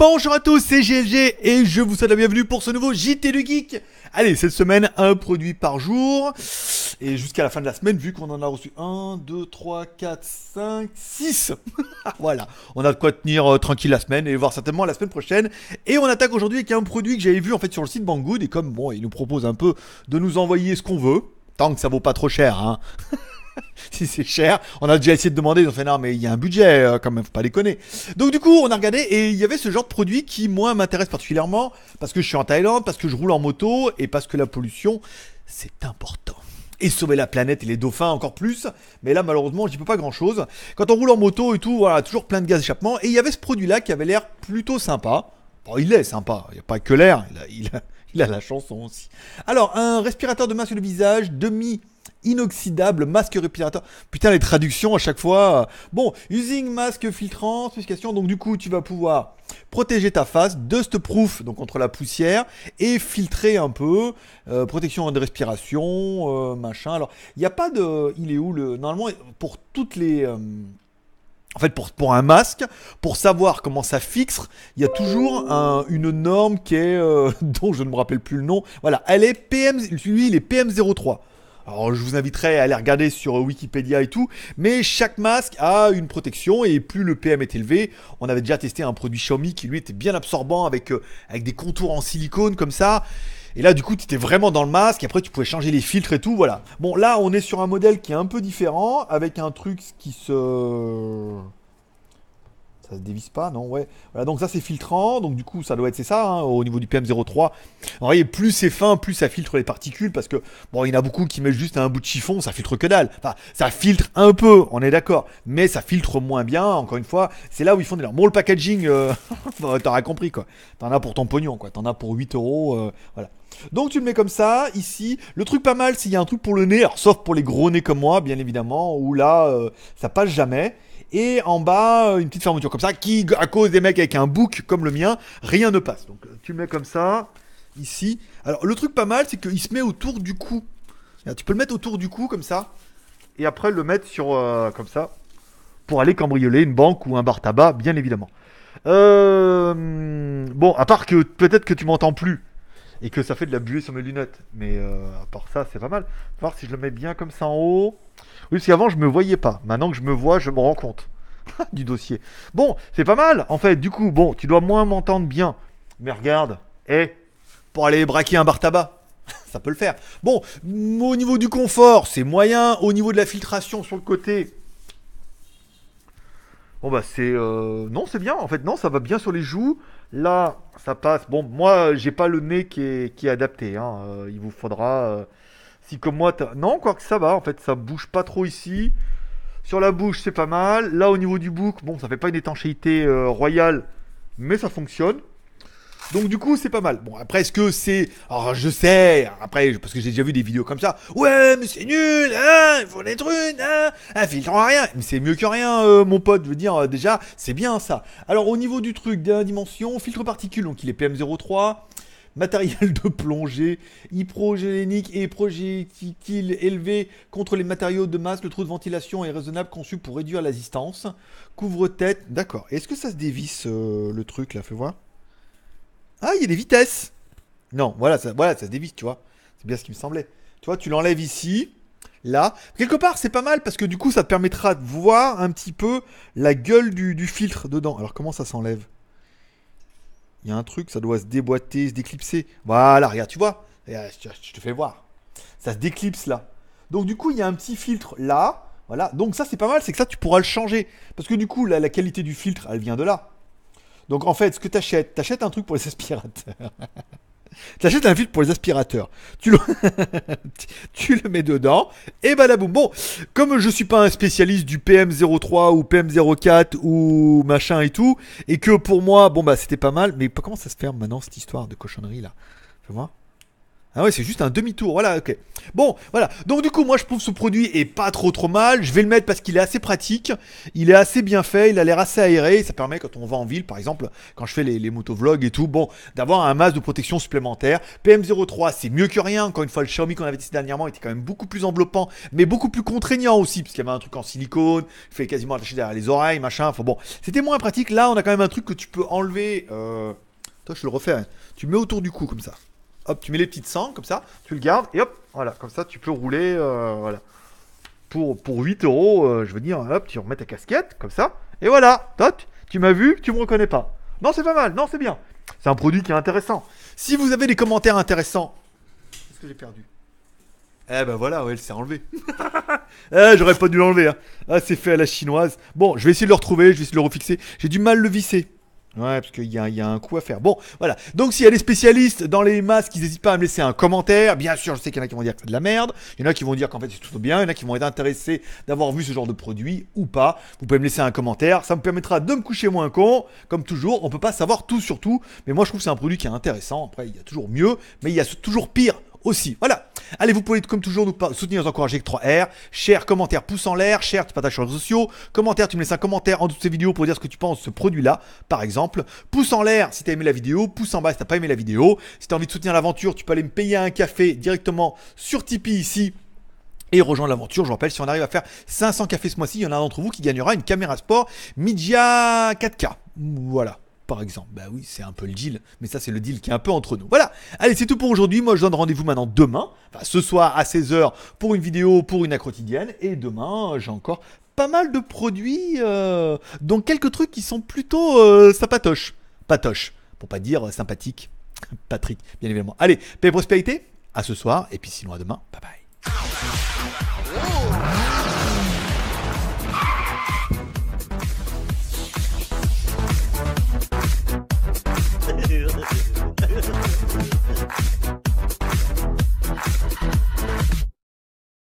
Bonjour à tous, c'est GLG et je vous souhaite la bienvenue pour ce nouveau JT du Geek. Allez, cette semaine, un produit par jour. Et jusqu'à la fin de la semaine, vu qu'on en a reçu 1, 2, 3, 4, 5, 6. voilà, on a de quoi tenir euh, tranquille la semaine et voir certainement la semaine prochaine. Et on attaque aujourd'hui avec un produit que j'avais vu en fait sur le site Banggood. Et comme bon, il nous propose un peu de nous envoyer ce qu'on veut, tant que ça vaut pas trop cher, hein. si c'est cher. On a déjà essayé de demander, ils ont fait non, mais il y a un budget euh, quand même, faut pas déconner. Donc du coup, on a regardé et il y avait ce genre de produit qui, moi, m'intéresse particulièrement parce que je suis en Thaïlande, parce que je roule en moto et parce que la pollution, c'est important et sauver la planète et les dauphins encore plus. Mais là, malheureusement, j'y peux pas grand chose. Quand on roule en moto et tout, voilà, toujours plein de gaz d'échappement. Et il y avait ce produit-là qui avait l'air plutôt sympa. Bon, il est sympa, il n'y a pas que l'air, il a, la chanson aussi. Alors, un respirateur de main sur le visage, demi inoxydable, masque respirateur Putain, les traductions à chaque fois. Bon, using masque filtrant, Donc, du coup, tu vas pouvoir protéger ta face, dust proof, donc contre la poussière, et filtrer un peu, euh, protection de respiration, euh, machin. Alors, il n'y a pas de. Il est où le. Normalement, pour toutes les. Euh, en fait, pour, pour, un masque, pour savoir comment ça fixe, il y a toujours une norme qui est, dont je ne me rappelle plus le nom. Voilà, elle est PM, lui, il est PM03. Alors je vous inviterai à aller regarder sur Wikipédia et tout, mais chaque masque a une protection et plus le PM est élevé, on avait déjà testé un produit Xiaomi qui lui était bien absorbant avec, euh, avec des contours en silicone comme ça. Et là, du coup, tu étais vraiment dans le masque. Et après, tu pouvais changer les filtres et tout. Voilà. Bon, là, on est sur un modèle qui est un peu différent, avec un truc qui se ça se dévisse pas, non Ouais. Voilà, donc ça c'est filtrant, donc du coup ça doit être c'est ça hein, au niveau du PM03. Vous voyez, plus c'est fin, plus ça filtre les particules parce que bon, il y en a beaucoup qui mettent juste un bout de chiffon, ça filtre que dalle. Enfin, ça filtre un peu, on est d'accord, mais ça filtre moins bien. Encore une fois, c'est là où ils font des leurs. Bon, le packaging, euh, t'auras compris quoi. T'en as pour ton pognon quoi. T'en as pour 8 euros, euh, voilà. Donc tu le mets comme ça, ici. Le truc pas mal, s'il y a un truc pour le nez, sauf pour les gros nez comme moi, bien évidemment, où là, euh, ça passe jamais. Et en bas, euh, une petite fermeture comme ça, qui, à cause des mecs avec un bouc comme le mien, rien ne passe. Donc euh, tu le mets comme ça, ici. Alors le truc pas mal, c'est qu'il se met autour du cou. tu peux le mettre autour du cou comme ça, et après le mettre sur comme ça pour aller cambrioler une banque ou un bar tabac, bien évidemment. Euh, bon, à part que peut-être que tu m'entends plus et que ça fait de la buée sur mes lunettes. Mais euh, à part ça, c'est pas mal. Voir si je le mets bien comme ça en haut. Oui, parce qu'avant, je me voyais pas. Maintenant que je me vois, je me rends compte du dossier. Bon, c'est pas mal. En fait, du coup, bon, tu dois moins m'entendre bien. Mais regarde, Eh pour aller braquer un bar tabac. ça peut le faire. Bon, au niveau du confort, c'est moyen. Au niveau de la filtration sur le côté, Bon bah c'est euh, non c'est bien en fait non ça va bien sur les joues là ça passe bon moi j'ai pas le nez qui est, qui est adapté hein. Euh, il vous faudra euh, si comme moi non quoi que ça va en fait ça bouge pas trop ici sur la bouche c'est pas mal là au niveau du bouc bon ça fait pas une étanchéité royale mais ça fonctionne donc du coup, c'est pas mal. Bon, après, est-ce que c'est... Alors, je sais, après, parce que j'ai déjà vu des vidéos comme ça. Ouais, mais c'est nul, hein, il faut les trucs, hein, un filtre en rien. Mais c'est mieux que rien, euh, mon pote, je veux dire, euh, déjà, c'est bien ça. Alors, au niveau du truc, dernière dimension, filtre particule, donc il est PM03 matériel de plongée, hyprogénique et projectile élevé contre les matériaux de masse, le trou de ventilation est raisonnable conçu pour réduire la distance, couvre-tête, d'accord. Est-ce que ça se dévisse euh, le truc là, fais voir ah, il y a des vitesses. Non, voilà, ça, voilà, ça se dévisse, tu vois. C'est bien ce qui me semblait. Tu vois, tu l'enlèves ici, là. Quelque part, c'est pas mal parce que du coup, ça te permettra de voir un petit peu la gueule du, filtre dedans. Alors, comment ça s'enlève Il y a un truc, ça doit se déboîter, se déclipser. Voilà, regarde, tu vois. Je te fais voir. Ça se déclipse là. Donc, du coup, il y a un petit filtre là. Voilà. Donc, ça, c'est pas mal. C'est que ça, tu pourras le changer. Parce que du coup, la qualité du filtre, elle vient de là. Donc en fait, ce que tu achètes, tu achètes un truc pour les aspirateurs. tu achètes un filtre pour les aspirateurs. Tu le, tu le mets dedans et boum. Bon, comme je suis pas un spécialiste du PM03 ou PM04 ou machin et tout, et que pour moi, bon bah c'était pas mal, mais comment ça se ferme maintenant cette histoire de cochonnerie là tu vois ah ouais, c'est juste un demi-tour, voilà, ok. Bon, voilà. Donc du coup, moi je trouve ce produit est pas trop trop mal. Je vais le mettre parce qu'il est assez pratique, il est assez bien fait, il a l'air assez aéré. Ça permet quand on va en ville, par exemple, quand je fais les, les motovlogs et tout, bon, d'avoir un masque de protection supplémentaire. PM03, c'est mieux que rien. Quand une fois, le Xiaomi qu'on avait testé dernièrement était quand même beaucoup plus enveloppant, mais beaucoup plus contraignant aussi, parce qu'il y avait un truc en silicone, il fait quasiment attaché derrière les oreilles, machin. Enfin bon, c'était moins pratique. Là, on a quand même un truc que tu peux enlever. Euh, toi, je le refais. Hein. Tu mets autour du cou comme ça hop, tu mets les petites sangles, comme ça, tu le gardes et hop, voilà, comme ça tu peux rouler, euh, voilà. Pour, pour 8 euros, euh, je veux dire, hop, tu remets ta casquette, comme ça, et voilà, tot, tu m'as vu, tu me reconnais pas. Non, c'est pas mal, non, c'est bien. C'est un produit qui est intéressant. Si vous avez des commentaires intéressants, qu'est-ce que j'ai perdu eh ben voilà, ouais, elle s'est enlevée. eh, j'aurais pas dû l'enlever. Hein. Ah, c'est fait à la chinoise. Bon, je vais essayer de le retrouver, je vais essayer de le refixer. J'ai du mal le visser. Ouais, parce qu'il y, a un coup à faire. Bon, voilà. Donc, s'il y a des spécialistes dans les masques, ils n'hésitent pas à me laisser un commentaire. Bien sûr, je sais qu'il y en a qui vont dire que c'est de la merde. Il y en a qui vont dire qu'en fait, c'est tout bien. Il y en a qui vont être intéressés d'avoir vu ce genre de produit ou pas. Vous pouvez me laisser un commentaire. Ça me permettra de me coucher moins con. Comme toujours, on peut pas savoir tout sur tout. Mais moi, je trouve que c'est un produit qui est intéressant. Après, il y a toujours mieux, mais il y a toujours pire aussi. Voilà. Allez, vous pouvez comme toujours nous soutenir, nous encourager avec 3R. Cher, commentaire, pouce en l'air. Cher, tu partages sur les réseaux sociaux. Commentaire, tu me laisses un commentaire en dessous de ces vidéos pour dire ce que tu penses de ce produit-là, par exemple. Pouce en l'air si t'as aimé la vidéo. Pouce en bas si t'as pas aimé la vidéo. Si t'as envie de soutenir l'aventure, tu peux aller me payer un café directement sur Tipeee ici et rejoindre l'aventure. Je vous rappelle, si on arrive à faire 500 cafés ce mois-ci, il y en a un d'entre vous qui gagnera une caméra sport Midja 4K. Voilà par exemple. Bah oui, c'est un peu le deal, mais ça c'est le deal qui est un peu entre nous. Voilà, allez, c'est tout pour aujourd'hui. Moi je donne rendez-vous maintenant demain, ce soir à 16h pour une vidéo, pour une quotidienne, et demain j'ai encore pas mal de produits, donc euh, dont quelques trucs qui sont plutôt euh, sympatoches. Patoche, pour pas dire euh, sympathique. Patrick, bien évidemment. Allez, paix et prospérité, à ce soir, et puis sinon à demain. Bye bye.